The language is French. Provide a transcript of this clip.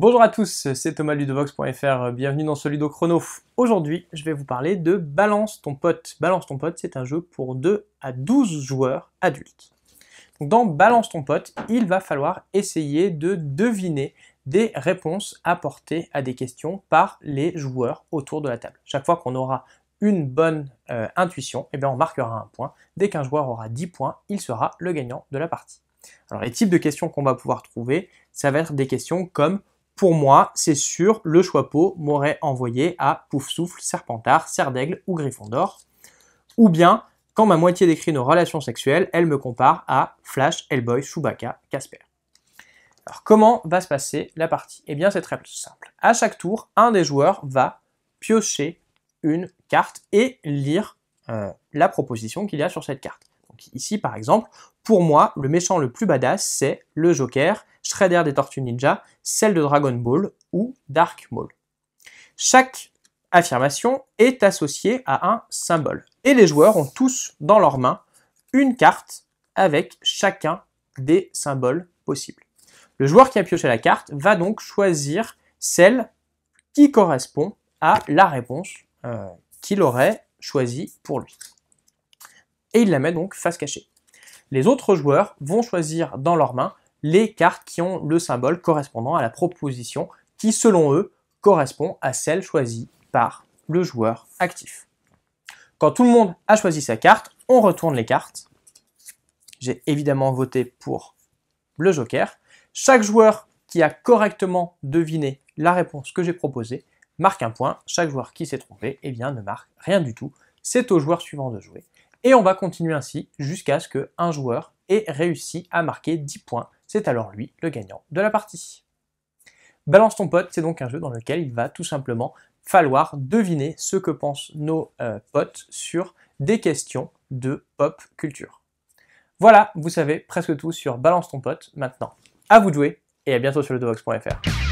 Bonjour à tous, c'est Thomas Ludovox.fr, bienvenue dans ce Chrono. Aujourd'hui, je vais vous parler de Balance ton pote. Balance ton pote, c'est un jeu pour 2 à 12 joueurs adultes. Dans Balance ton pote, il va falloir essayer de deviner des réponses apportées à des questions par les joueurs autour de la table. Chaque fois qu'on aura une bonne euh, intuition, eh bien on marquera un point. Dès qu'un joueur aura 10 points, il sera le gagnant de la partie. Alors les types de questions qu'on va pouvoir trouver, ça va être des questions comme pour moi, c'est sûr, le choix peau m'aurait envoyé à pouf pouff-souffle, Serpentard, d'aigle ou griffon d'or. Ou bien, quand ma moitié décrit nos relations sexuelles, elle me compare à Flash, Hellboy, Chewbacca, Casper. Alors comment va se passer la partie Eh bien c'est très simple. À chaque tour, un des joueurs va piocher une carte et lire euh, la proposition qu'il y a sur cette carte. Donc ici par exemple, pour moi, le méchant le plus badass, c'est le Joker Shredder des Tortues Ninja, celle de Dragon Ball ou Dark Maul. Chaque affirmation est associée à un symbole. Et les joueurs ont tous dans leurs mains une carte avec chacun des symboles possibles. Le joueur qui a pioché la carte va donc choisir celle qui correspond à la réponse euh, qu'il aurait choisie pour lui. Et il la met donc face cachée. Les autres joueurs vont choisir dans leurs mains les cartes qui ont le symbole correspondant à la proposition qui, selon eux, correspond à celle choisie par le joueur actif. Quand tout le monde a choisi sa carte, on retourne les cartes. J'ai évidemment voté pour le joker. Chaque joueur qui a correctement deviné la réponse que j'ai proposée marque un point. Chaque joueur qui s'est trompé eh bien, ne marque rien du tout. C'est au joueur suivant de jouer. Et on va continuer ainsi jusqu'à ce qu'un joueur ait réussi à marquer 10 points c'est alors lui le gagnant de la partie. Balance ton pote, c'est donc un jeu dans lequel il va tout simplement falloir deviner ce que pensent nos euh, potes sur des questions de pop culture. Voilà, vous savez presque tout sur Balance ton pote maintenant. À vous de jouer et à bientôt sur le dovox.fr